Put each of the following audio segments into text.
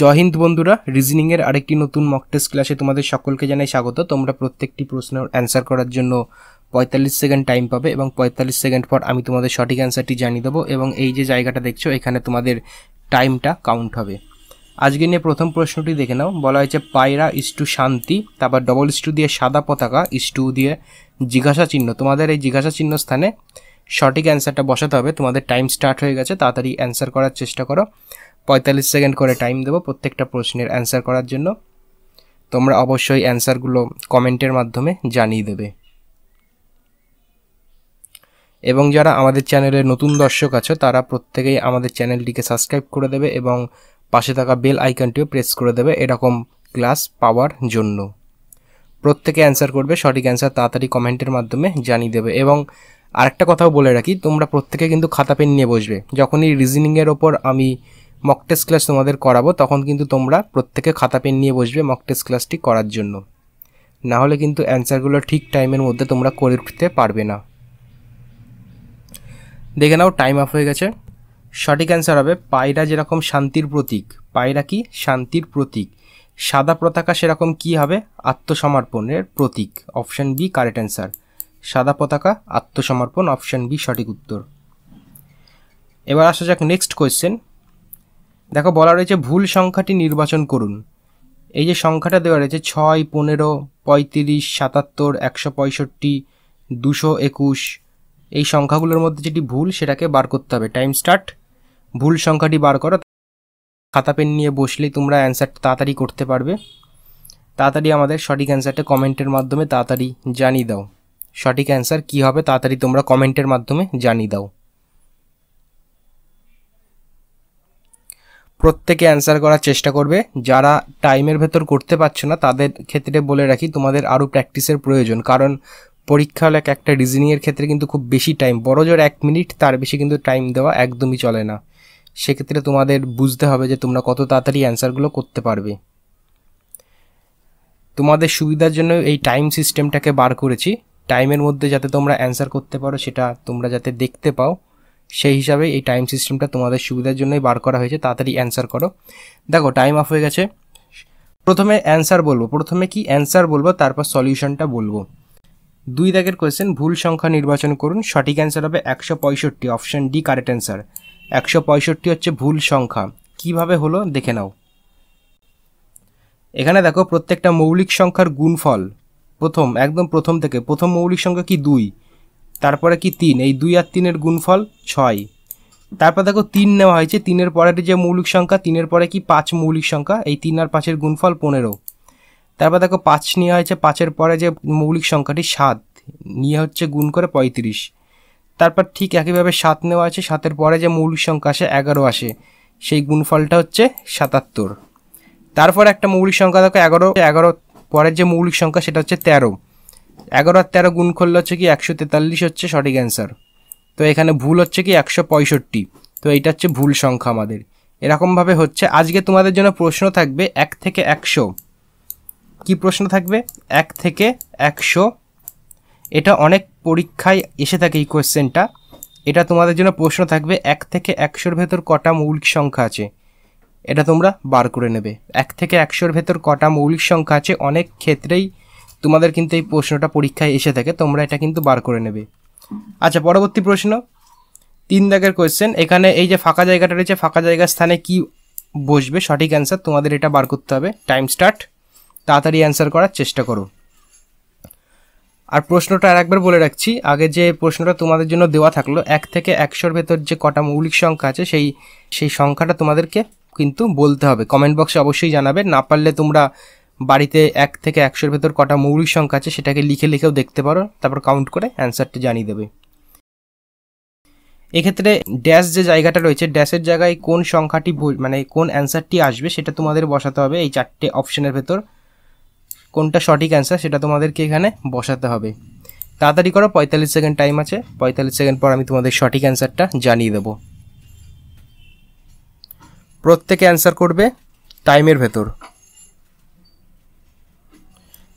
জয় হিন্দ বন্ধুরা এর আরেকটি নতুন মক টেস্ট ক্লাসে তোমাদের সকলকে জানাই স্বাগত তোমরা প্রত্যেকটি প্রশ্নের অ্যান্সার করার জন্য পঁয়তাল্লিশ সেকেন্ড টাইম পাবে এবং পঁয়তাল্লিশ সেকেন্ড পর আমি তোমাদের সঠিক অ্যান্সারটি জানিয়ে দেবো এবং এই যে জায়গাটা দেখছো এখানে তোমাদের টাইমটা কাউন্ট হবে আজকে নিয়ে প্রথম প্রশ্নটি দেখে নাও বলা হয়েছে পায়রা ইস টু শান্তি তারপর ডবল ইস্টু দিয়ে সাদা পতাকা ইস টু দিয়ে জিজ্ঞাসা চিহ্ন তোমাদের এই জিজ্ঞাসা চিহ্ন স্থানে সঠিক অ্যান্সারটা বসাতে হবে তোমাদের টাইম স্টার্ট হয়ে গেছে তাড়াতাড়ি অ্যান্সার করার চেষ্টা করো পঁয়তাল্লিশ সেকেন্ড করে টাইম দেবো প্রত্যেকটা প্রশ্নের অ্যান্সার করার জন্য তোমরা অবশ্যই অ্যান্সারগুলো কমেন্টের মাধ্যমে জানিয়ে দেবে এবং যারা আমাদের চ্যানেলে নতুন দর্শক আছো তারা প্রত্যেকেই আমাদের চ্যানেলটিকে সাবস্ক্রাইব করে দেবে এবং পাশে থাকা বেল আইকনটিও প্রেস করে দেবে এরকম ক্লাস পাওয়ার জন্য প্রত্যেকে অ্যান্সার করবে সঠিক অ্যান্সার তাড়াতাড়ি কমেন্টের মাধ্যমে জানিয়ে দেবে এবং আরেকটা কথাও বলে রাখি তোমরা প্রত্যেকে কিন্তু খাতা পেন নিয়ে বসবে যখনই রিজনিংয়ের ওপর আমি মক টেস্ট ক্লাস তোমাদের করাবো তখন কিন্তু তোমরা প্রত্যেকে খাতা পেন নিয়ে বসবে মক টেস্ট ক্লাসটি করার জন্য না হলে কিন্তু অ্যান্সারগুলো ঠিক টাইমের মধ্যে তোমরা করে উঠতে পারবে না দেখে নাও টাইম অফ হয়ে গেছে সঠিক অ্যান্সার হবে পায়রা যেরকম শান্তির প্রতীক পায়রা কি শান্তির প্রতীক সাদা পতাকা সেরকম কি হবে আত্মসমর্পণের প্রতীক অপশান বি কারেক্ট অ্যান্সার সাদা পতাকা আত্মসমর্পণ অপশান বি সঠিক উত্তর এবার আসা যাক নেক্সট কোয়েশ্চেন দেখো বলা রয়েছে ভুল সংখ্যাটি নির্বাচন করুন এই যে সংখ্যাটা দেওয়া রয়েছে ছয় পনেরো পঁয়ত্রিশ সাতাত্তর একশো পঁয়ষট্টি দুশো একুশ এই সংখ্যাগুলোর মধ্যে যেটি ভুল সেটাকে বার করতে হবে টাইম স্টার্ট ভুল সংখ্যাটি বার করো খাতা পেন নিয়ে বসলেই তোমরা অ্যান্সারটা তাড়াতাড়ি করতে পারবে তাড়াতাড়ি আমাদের সঠিক অ্যান্সারটা কমেন্টের মাধ্যমে তাড়াতাড়ি জানিয়ে দাও সঠিক অ্যান্সার কী হবে তাড়াতাড়ি তোমরা কমেন্টের মাধ্যমে জানিয়ে দাও প্রত্যেকে অ্যান্সার করার চেষ্টা করবে যারা টাইমের ভেতর করতে পারছো না তাদের ক্ষেত্রে বলে রাখি তোমাদের আরও প্র্যাকটিসের প্রয়োজন কারণ পরীক্ষা হলে একটা রিজনিংয়ের ক্ষেত্রে কিন্তু খুব বেশি টাইম বড় জোর এক মিনিট তার বেশি কিন্তু টাইম দেওয়া একদমই চলে না সেক্ষেত্রে তোমাদের বুঝতে হবে যে তোমরা কত তাড়াতাড়ি অ্যান্সারগুলো করতে পারবে তোমাদের সুবিধার জন্য এই টাইম সিস্টেমটাকে বার করেছি টাইমের মধ্যে যাতে তোমরা অ্যান্সার করতে পারো সেটা তোমরা যাতে দেখতে পাও সেই হিসাবে এই টাইম সিস্টেমটা তোমাদের সুবিধার জন্যই বার করা হয়েছে তাড়াতাড়ি অ্যান্সার করো দেখো টাইম অফ হয়ে গেছে প্রথমে অ্যান্সার বলবো প্রথমে কি অ্যান্সার বলবো তারপর সলিউশনটা বলবো দুই দাগের কোয়েশ্চেন ভুল সংখ্যা নির্বাচন করুন সঠিক অ্যান্সার হবে একশো পঁয়ষট্টি অপশান ডি কারেক্ট অ্যান্সার একশো পঁয়ষট্টি হচ্ছে ভুল সংখ্যা কিভাবে হলো দেখে নাও এখানে দেখো প্রত্যেকটা মৌলিক সংখ্যার গুণফল প্রথম একদম প্রথম থেকে প্রথম মৌলিক সংখ্যা কি দুই তারপরে কি তিন এই দুই আর তিনের গুণফল ছয় তারপর দেখো তিন নেওয়া হয়েছে তিনের পরের যে মৌলিক সংখ্যা তিনের পরে কি পাঁচ মৌলিক সংখ্যা এই তিন আর পাঁচের গুণফল পনেরো তারপর দেখো পাঁচ নেওয়া হয়েছে পাঁচের পরে যে মৌলিক সংখ্যাটি সাত নিয়ে হচ্ছে গুণ করে পঁয়ত্রিশ তারপর ঠিক একইভাবে সাত নেওয়া আছে সাতের পরে যে মৌলিক সংখ্যা আসে এগারো আসে সেই গুণফলটা হচ্ছে সাতাত্তর তারপর একটা মৌলিক সংখ্যা দেখো এগারো এগারো পরের যে মৌলিক সংখ্যা সেটা হচ্ছে তেরো এগারো আর তেরো গুণ করলে হচ্ছে কি একশো তেতাল্লিশ হচ্ছে সঠিক অ্যান্সার তো এখানে ভুল হচ্ছে কি একশো পঁয়ষট্টি তো এইটা হচ্ছে ভুল সংখ্যা আমাদের এরকমভাবে হচ্ছে আজকে তোমাদের জন্য প্রশ্ন থাকবে এক থেকে একশো কি প্রশ্ন থাকবে এক থেকে একশো এটা অনেক পরীক্ষায় এসে থাকে এই কোয়েশ্চেনটা এটা তোমাদের জন্য প্রশ্ন থাকবে এক থেকে একশোর ভেতর কটা মৌলিক সংখ্যা আছে এটা তোমরা বার করে নেবে এক থেকে একশোর ভেতর কটা মৌলিক সংখ্যা আছে অনেক ক্ষেত্রেই তোমাদের কিন্তু এই প্রশ্নটা পরীক্ষায় এসে থাকে তোমরা এটা কিন্তু বার করে নেবে আচ্ছা পরবর্তী প্রশ্ন তিন দাগের কোয়েশ্চেন এখানে এই যে ফাঁকা জায়গাটা রয়েছে ফাঁকা জায়গার স্থানে কি বসবে সঠিক অ্যান্সার তোমাদের এটা বার করতে হবে টাইম স্টার্ট তাড়াতাড়ি অ্যান্সার করার চেষ্টা করো আর প্রশ্নটা আর একবার বলে রাখছি আগে যে প্রশ্নটা তোমাদের জন্য দেওয়া থাকলো এক থেকে একশোর ভেতর যে কটা মৌলিক সংখ্যা আছে সেই সেই সংখ্যাটা তোমাদেরকে কিন্তু বলতে হবে কমেন্ট বক্সে অবশ্যই জানাবে না পারলে তোমরা বাড়িতে এক থেকে একশোর ভেতর কটা মৌলিক সংখ্যা আছে সেটাকে লিখে লিখেও দেখতে পারো তারপর কাউন্ট করে অ্যান্সারটি জানিয়ে দেবে এক্ষেত্রে ড্যাশ যে জায়গাটা রয়েছে ড্যাশের জায়গায় কোন সংখ্যাটি মানে কোন অ্যান্সারটি আসবে সেটা তোমাদের বসাতে হবে এই চারটে অপশনের ভেতর কোনটা সঠিক অ্যান্সার সেটা তোমাদেরকে এখানে বসাতে হবে তাড়াতাড়ি করো পঁয়তাল্লিশ সেকেন্ড টাইম আছে পঁয়তাল্লিশ সেকেন্ড পর আমি তোমাদের সঠিক অ্যান্সারটা জানিয়ে দেবো প্রত্যেকে অ্যান্সার করবে টাইমের ভেতর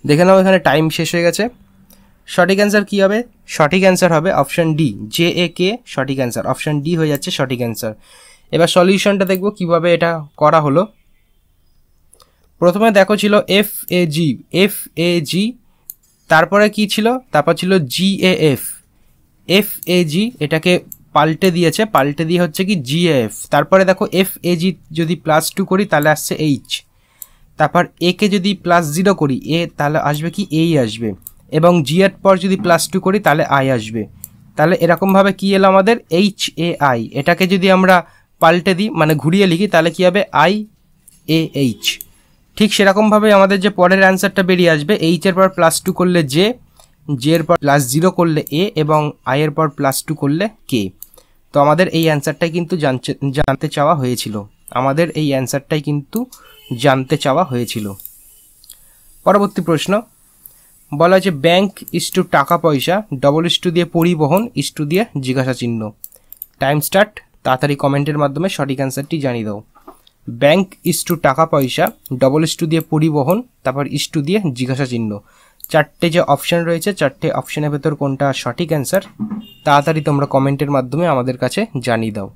দেখে নাও এখানে টাইম শেষ হয়ে গেছে সঠিক অ্যান্সার কী হবে সঠিক অ্যান্সার হবে option D J A K সঠিক অ্যান্সার অপশান ডি হয়ে যাচ্ছে সঠিক অ্যান্সার এবার সলিউশনটা দেখব কিভাবে এটা করা হলো প্রথমে দেখো ছিল এফ এ জি এফ এ জি তারপরে কি ছিল তারপর ছিল জি এ এফ এফ এ জি এটাকে পাল্টে দিয়েছে পাল্টে দিয়ে হচ্ছে কি জি এফ তারপরে দেখো এফ এ জি যদি প্লাস টু করি তাহলে আসছে এইচ তারপর এ কে যদি প্লাস জিরো করি এ তাহলে আসবে কি এই আসবে এবং জি এর পর যদি প্লাস টু করি তাহলে আই আসবে তাহলে এরকমভাবে কি এলো আমাদের এইচ এ আই এটাকে যদি আমরা পাল্টে দিই মানে ঘুরিয়ে লিখি তাহলে কি হবে আই এ এইচ ঠিক সেরকমভাবে আমাদের যে পরের অ্যান্সারটা বেরিয়ে আসবে এইচের পর প্লাস টু করলে জে জের পর প্লাস জিরো করলে এ এবং আয়ের পর প্লাস টু করলে কে তো আমাদের এই অ্যান্সারটাই কিন্তু জানতে চাওয়া হয়েছিল আমাদের এই অ্যান্সারটাই কিন্তু জানতে চাওয়া হয়েছিল পরবর্তী প্রশ্ন বলা হয়েছে ব্যাংক ইস টু টাকা পয়সা ডবল ইস টু দিয়ে পরিবহন ইস টু দিয়ে জিজ্ঞাসা চিহ্ন টাইম স্টার্ট তাড়াতাড়ি কমেন্টের মাধ্যমে সঠিক অ্যান্সারটি জানিয়ে দাও ব্যাংক ইস টু টাকা পয়সা ডবল ইস টু দিয়ে পরিবহন তারপর ইস টু দিয়ে জিজ্ঞাসা চিহ্ন চারটে যে অপশান রয়েছে চারটে অপশানের ভেতর কোনটা সঠিক অ্যান্সার তাড়াতাড়ি তোমরা কমেন্টের মাধ্যমে আমাদের কাছে জানিয়ে দাও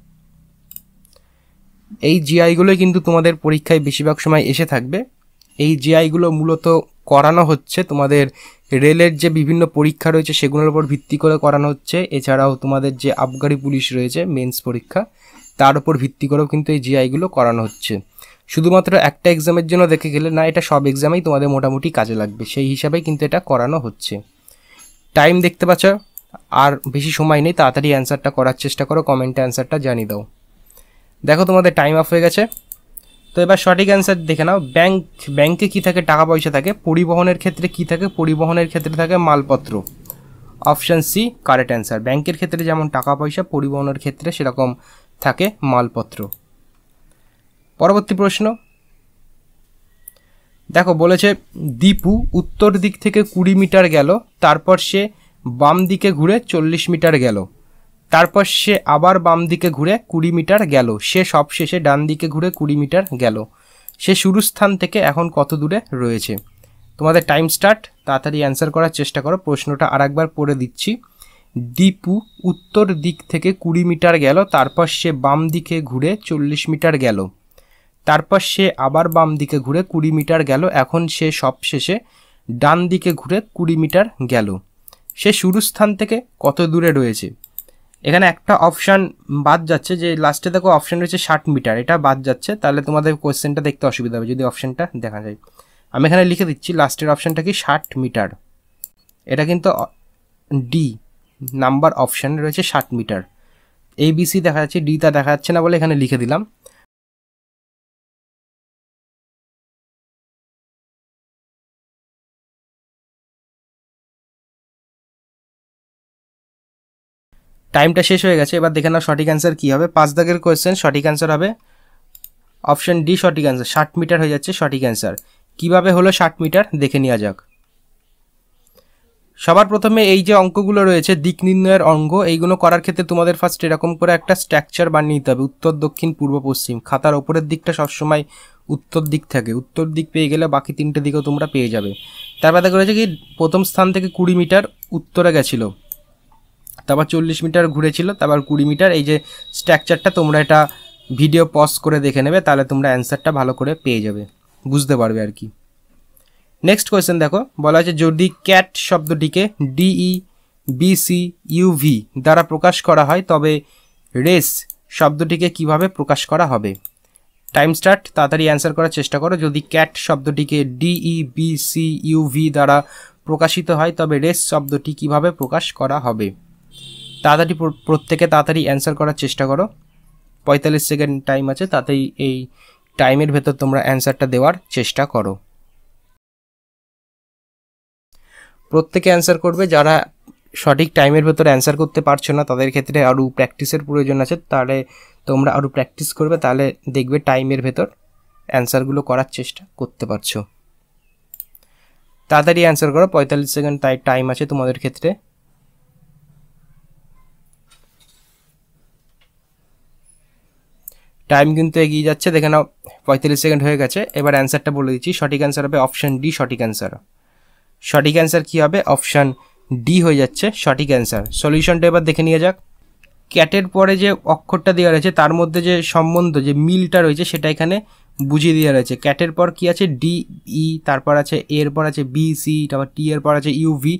এই জিআইগুলোই কিন্তু তোমাদের পরীক্ষায় বেশিরভাগ সময় এসে থাকবে এই জিআইগুলো মূলত করানো হচ্ছে তোমাদের রেলের যে বিভিন্ন পরীক্ষা রয়েছে সেগুলোর উপর ভিত্তি করে করানো হচ্ছে এছাড়াও তোমাদের যে আবগারি পুলিশ রয়েছে মেন্স পরীক্ষা তার উপর ভিত্তি করেও কিন্তু এই জিআইগুলো করানো হচ্ছে শুধুমাত্র একটা এক্সামের জন্য দেখে গেলে না এটা সব এক্সামেই তোমাদের মোটামুটি কাজে লাগবে সেই হিসাবেই কিন্তু এটা করানো হচ্ছে টাইম দেখতে পাচ্ছ আর বেশি সময় নেই তাড়াতাড়ি অ্যান্সারটা করার চেষ্টা করো কমেন্টে অ্যান্সারটা জানিয়ে দাও দেখো তোমাদের টাইম অফ হয়ে গেছে তো এবার সঠিক অ্যান্সার দেখে নাও ব্যাংক ব্যাংকে কি থাকে টাকা পয়সা থাকে পরিবহনের ক্ষেত্রে কি থাকে পরিবহনের ক্ষেত্রে থাকে মালপত্র অপশান সি কারেক্ট অ্যান্সার ব্যাংকের ক্ষেত্রে যেমন টাকা পয়সা পরিবহনের ক্ষেত্রে সেরকম থাকে মালপত্র পরবর্তী প্রশ্ন দেখো বলেছে দীপু উত্তর দিক থেকে কুড়ি মিটার গেল তারপর সে বাম দিকে ঘুরে চল্লিশ মিটার গেল তারপর সে আবার বাম দিকে ঘুরে কুড়ি মিটার গেল সে সবশেষে ডান দিকে ঘুরে কুড়ি মিটার গেল সে শুরুর স্থান থেকে এখন কত দূরে রয়েছে তোমাদের টাইম স্টার্ট তাড়াতাড়ি অ্যান্সার করার চেষ্টা করো প্রশ্নটা আরেকবার পড়ে দিচ্ছি দীপু উত্তর দিক থেকে কুড়ি মিটার গেল তারপর সে বাম দিকে ঘুরে চল্লিশ মিটার গেল তারপর সে আবার বাম দিকে ঘুরে কুড়ি মিটার গেল এখন সে সব শেষে ডান দিকে ঘুরে কুড়ি মিটার গেল সে শুরুর স্থান থেকে কত দূরে রয়েছে এখানে একটা অপশান বাদ যাচ্ছে যে লাস্টে দেখো অপশান রয়েছে ষাট মিটার এটা বাদ যাচ্ছে তাহলে তোমাদের কোয়েশ্চেনটা দেখতে অসুবিধা হবে যদি অপশানটা দেখা যায় আমি এখানে লিখে দিচ্ছি লাস্টের অপশানটা কি ষাট মিটার এটা কিন্তু ডি নাম্বার অপশান রয়েছে ষাট মিটার এবিসি দেখা যাচ্ছে ডিটা দেখা যাচ্ছে না বলে এখানে লিখে দিলাম টাইমটা শেষ হয়ে গেছে এবার দেখে নাও সঠিক অ্যান্সার কী হবে পাঁচ দাগের কোয়েশ্চেন সঠিক অ্যান্সার হবে অপশন ডি সঠিক অ্যান্সার ষাট মিটার হয়ে যাচ্ছে সঠিক অ্যান্সার কীভাবে হলো ষাট মিটার দেখে নেওয়া যাক সবার প্রথমে এই যে অঙ্কগুলো রয়েছে দিক নির্ণয়ের অঙ্গ এইগুলো করার ক্ষেত্রে তোমাদের ফার্স্ট এরকম করে একটা স্ট্রাকচার বানিয়ে নিতে হবে উত্তর দক্ষিণ পূর্ব পশ্চিম খাতার ওপরের দিকটা সবসময় উত্তর দিক থাকে উত্তর দিক পেয়ে গেলে বাকি তিনটে দিকেও তোমরা পেয়ে যাবে তারপর দেখা রয়েছে কি প্রথম স্থান থেকে কুড়ি মিটার উত্তরে গেছিলো তারপর চল্লিশ মিটার ঘুরেছিল তারপর কুড়ি মিটার এই যে স্ট্রাকচারটা তোমরা এটা ভিডিও পজ করে দেখে নেবে তাহলে তোমরা অ্যান্সারটা ভালো করে পেয়ে যাবে বুঝতে পারবে আর কি নেক্সট কোয়েশ্চেন দেখো বলা আছে যদি ক্যাট শব্দটিকে ডিই বিসি ইউভি দ্বারা প্রকাশ করা হয় তবে রেস শব্দটিকে কিভাবে প্রকাশ করা হবে টাইম স্টার্ট তাড়াতাড়ি অ্যান্সার করার চেষ্টা করো যদি ক্যাট শব্দটিকে ডিই বিসি ইউভি দ্বারা প্রকাশিত হয় তবে রেস শব্দটি কিভাবে প্রকাশ করা হবে তাড়াতাড়ি প্রত্যেকে তাড়াতাড়ি অ্যান্সার করার চেষ্টা করো পঁয়তাল্লিশ সেকেন্ড টাইম আছে তাতেই এই টাইমের ভেতর তোমরা অ্যান্সারটা দেওয়ার চেষ্টা করো প্রত্যেকে অ্যান্সার করবে যারা সঠিক টাইমের ভেতর অ্যান্সার করতে পারছো না তাদের ক্ষেত্রে আরও প্র্যাকটিসের প্রয়োজন আছে তাহলে তোমরা আরও প্র্যাকটিস করবে তাহলে দেখবে টাইমের ভেতর অ্যান্সারগুলো করার চেষ্টা করতে পারছো তাড়াতাড়ি অ্যান্সার করো পঁয়তাল্লিশ সেকেন্ড তাই টাইম আছে তোমাদের ক্ষেত্রে টাইম কিন্তু এগিয়ে যাচ্ছে দেখে নাও পঁয়তাল্লিশ সেকেন্ড হয়ে গেছে এবার অ্যান্সারটা বলে দিচ্ছি সঠিক অ্যান্সার হবে অপশান ডি সঠিক অ্যান্সার সঠিক অ্যান্সার কী হবে অপশান ডি হয়ে যাচ্ছে সঠিক অ্যান্সার সলিউশনটা এবার দেখে নিয়ে যাক ক্যাটের পরে যে অক্ষরটা দেওয়া রয়েছে তার মধ্যে যে সম্বন্ধ যে মিলটা রয়েছে সেটা এখানে বুঝিয়ে দেওয়া রয়েছে ক্যাটের পর কি আছে ডি ই e, তারপর আছে এর পর আছে বি সি তারপর টি এর পর আছে ইউভি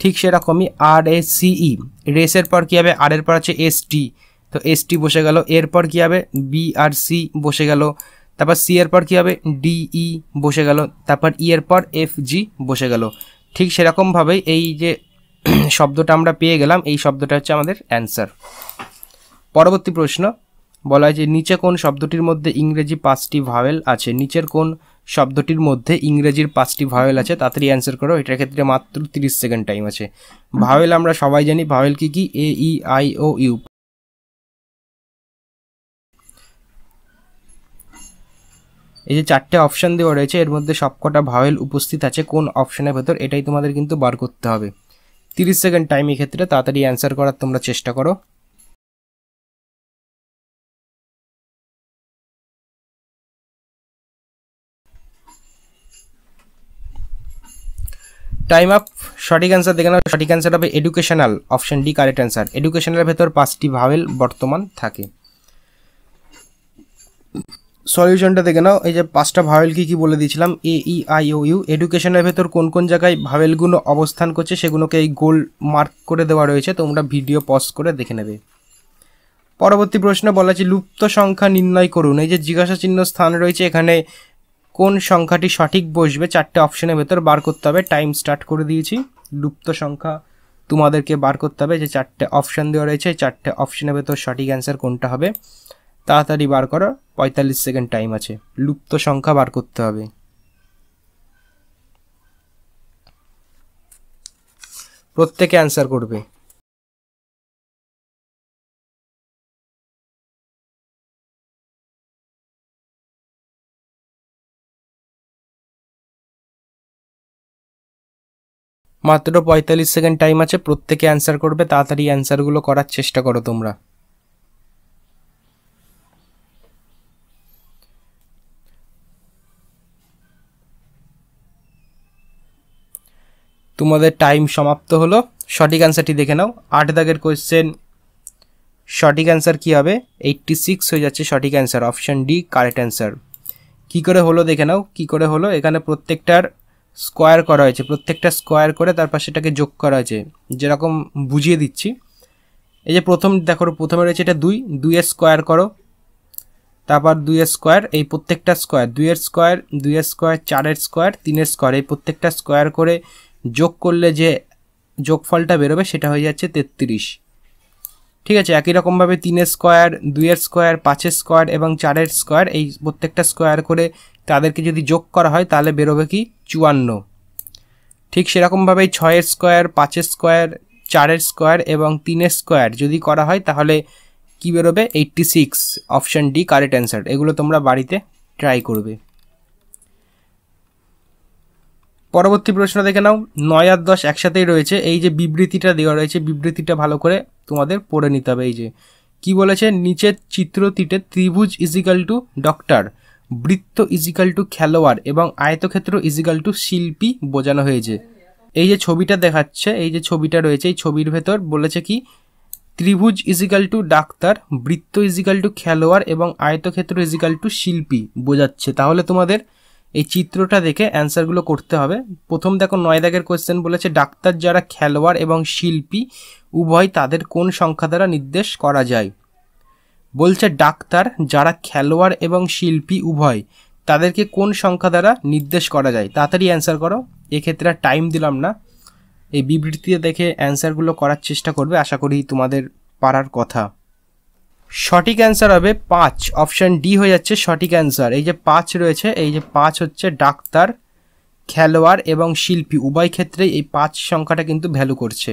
ঠিক সেরকমই আর এ সি ই রেসের পর কী হবে আর এর পর আছে এস টি তো এস টি বসে গেল এরপর কী হবে বি আর সি বসে গেল তারপর সি এর পর কী হবে ডি ই e বসে গেল তারপর ই e এর পর এফ জি বসে গেল ঠিক সেরকমভাবেই এই যে শব্দটা আমরা পেয়ে গেলাম এই শব্দটা হচ্ছে আমাদের অ্যান্সার পরবর্তী প্রশ্ন বলা হয় যে নিচে কোন শব্দটির মধ্যে ইংরেজি পাঁচটি ভাওয়েল আছে নিচের কোন শব্দটির মধ্যে ইংরেজির পাঁচটি ভাওয়েল আছে তাড়াতাড়ি অ্যান্সার করো এটার ক্ষেত্রে মাত্র তিরিশ সেকেন্ড টাইম আছে ভাওয়েল আমরা সবাই জানি ভাওয়েল কী কী A E I O U এই যে চারটে অপশান দেওয়া রয়েছে এর মধ্যে সবকটা ভাওয়েল উপস্থিত আছে কোন অপশানের ভেতর এটাই তোমাদের কিন্তু বার করতে হবে তিরিশ সেকেন্ড টাইম ক্ষেত্রে তাড়াতাড়ি অ্যান্সার করার তোমরা চেষ্টা করো টাইম আপ সঠিক অ্যান্সার দেখে নাও সঠিক অ্যান্সার হবে educational option D correct answer এডুকেশনালের ভেতর পাঁচটি ভাওয়েল বর্তমান থাকে সলিউশনটা দেখে নাও এই যে পাঁচটা ভাওয়েল কি কি বলে দিয়েছিলাম এ ই আই ও ইউ এডুকেশনের ভেতর কোন কোন জায়গায় ভাওয়েলগুলো অবস্থান করছে সেগুলোকে এই গোল মার্ক করে দেওয়া রয়েছে তোমরা ভিডিও পজ করে দেখে নেবে পরবর্তী প্রশ্ন বলা আছে লুপ্ত সংখ্যা নির্ণয় করুন এই যে জিজ্ঞাসা চিহ্ন স্থান রয়েছে এখানে কোন সংখ্যাটি সঠিক বসবে চারটে অপশনের ভেতর বার করতে হবে টাইম স্টার্ট করে দিয়েছি লুপ্ত সংখ্যা তোমাদেরকে বার করতে হবে যে চারটে অপশান দেওয়া রয়েছে চারটে অপশনের ভেতর সঠিক অ্যান্সার কোনটা হবে তাড়াতাড়ি বার করো পঁয়তাল্লিশ সেকেন্ড টাইম আছে লুপ্ত সংখ্যা বার করতে হবে প্রত্যেকে অ্যান্সার করবে মাত্র পঁয়তাল্লিশ সেকেন্ড টাইম আছে প্রত্যেকে অ্যান্সার করবে তাড়াতাড়ি অ্যান্সারগুলো করার চেষ্টা করো তোমরা তোমাদের টাইম সমাপ্ত হলো সঠিক অ্যান্সারটি দেখে নাও আট দাগের কোয়েশ্চেন সঠিক অ্যান্সার কী হবে এইটটি সিক্স হয়ে যাচ্ছে সঠিক answer option D correct answer কী করে হলো দেখে নাও কী করে হলো এখানে প্রত্যেকটার স্কোয়ার করা হয়েছে প্রত্যেকটা স্কোয়ার করে তারপর সেটাকে যোগ করা হয়েছে যেরকম বুঝিয়ে দিচ্ছি এই যে প্রথম দেখো প্রথমে রয়েছে এটা দুই দুইয়ের স্কোয়ার করো তারপর দুইয়ের স্কোয়ার এই প্রত্যেকটা স্কোয়ার দুইয়ের স্কোয়ার দুইয়ের স্কোয়ার চারের স্কোয়ার তিনের স্কোয়ার এই প্রত্যেকটা স্কোয়ার করে যোগ করলে যে যোগফলটা বেরোবে সেটা হয়ে যাচ্ছে তেত্রিশ ঠিক আছে একই রকমভাবে তিনের স্কোয়ার দুইয়ের স্কোয়ার পাঁচের স্কোয়ার এবং চারের স্কোয়ার এই প্রত্যেকটা স্কোয়ার করে তাদেরকে যদি যোগ করা হয় তাহলে বেরোবে কি চুয়ান্ন ঠিক সেরকমভাবেই ছয়ের স্কোয়ার পাঁচের স্কোয়ার চারের স্কোয়ার এবং তিনের স্কোয়ার যদি করা হয় তাহলে কি বেরোবে eighty six option D correct answer এগুলো তোমরা বাড়িতে ট্রাই করবে পরবর্তী প্রশ্ন দেখে নাও নয় আর দশ একসাথেই রয়েছে এই যে বিবৃতিটা দেওয়া রয়েছে বিবৃতিটা ভালো করে তোমাদের পড়ে নিতে হবে এই যে কি বলেছে নিচের চিত্রটিতে ত্রিভুজ ইজিক্যাল টু ডক্টর বৃত্ত ইজিক্যাল টু খেলোয়াড় এবং আয়তক্ষেত্র ইজিক্যাল টু শিল্পী বোঝানো হয়েছে এই যে ছবিটা দেখাচ্ছে এই যে ছবিটা রয়েছে এই ছবির ভেতর বলেছে কি ত্রিভুজ ইজিক্যাল টু ডাক্তার বৃত্ত ইজিক্যাল টু খেলোয়াড় এবং আয়তক্ষেত্র ইজিক্যাল টু শিল্পী বোঝাচ্ছে তাহলে তোমাদের এই চিত্রটা দেখে অ্যান্সারগুলো করতে হবে প্রথম দেখো নয় দাগের কোয়েশ্চেন বলেছে ডাক্তার যারা খেলোয়াড় এবং শিল্পী উভয় তাদের কোন সংখ্যা দ্বারা নির্দেশ করা যায় বলছে ডাক্তার যারা খেলোয়াড় এবং শিল্পী উভয় তাদেরকে কোন সংখ্যা দ্বারা নির্দেশ করা যায় তাড়াতাড়ি অ্যান্সার করো এক্ষেত্রে টাইম দিলাম না এই বিবৃতিতে দেখে অ্যান্সারগুলো করার চেষ্টা করবে আশা করি তোমাদের পারার কথা সঠিক অ্যান্সার হবে পাঁচ অপশান ডি হয়ে যাচ্ছে সঠিক অ্যান্সার এই যে পাঁচ রয়েছে এই যে পাঁচ হচ্ছে ডাক্তার খেলোয়াড় এবং শিল্পী উভয় ক্ষেত্রেই এই পাঁচ সংখ্যাটা কিন্তু ভ্যালু করছে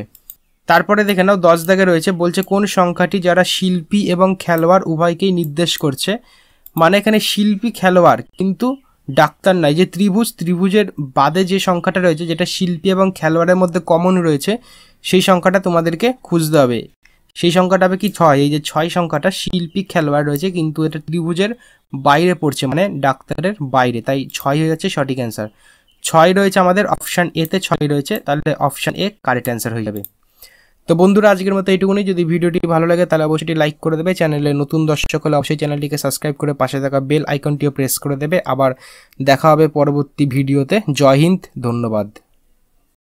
তারপরে দেখে নাও দশ দাগে রয়েছে বলছে কোন সংখ্যাটি যারা শিল্পী এবং খেলোয়াড় উভয়কেই নির্দেশ করছে মানে এখানে শিল্পী খেলোয়াড় কিন্তু ডাক্তার নাই যে ত্রিভুজ ত্রিভুজের বাদে যে সংখ্যাটা রয়েছে যেটা শিল্পী এবং খেলোয়াড়ের মধ্যে কমন রয়েছে সেই সংখ্যাটা তোমাদেরকে খুঁজতে হবে সেই সংখ্যাটা হবে কি ছয় এই যে ছয় সংখ্যাটা শিল্পী খেলোয়াড় রয়েছে কিন্তু এটা ত্রিভুজের বাইরে পড়ছে মানে ডাক্তারের বাইরে তাই ছয় হয়ে যাচ্ছে সঠিক অ্যান্সার ছয় রয়েছে আমাদের অপশান এতে ছয় রয়েছে তাহলে অপশান এ কারেক্ট অ্যান্সার হয়ে যাবে তো বন্ধুরা আজকের মতো এইটুকুনি যদি ভিডিওটি ভালো লাগে তাহলে অবশ্যই লাইক করে দেবে চ্যানেলে নতুন দর্শক হলে অবশ্যই চ্যানেলটিকে সাবস্ক্রাইব করে পাশে থাকা বেল আইকনটিও প্রেস করে দেবে আবার দেখা হবে পরবর্তী ভিডিওতে জয় হিন্দ ধন্যবাদ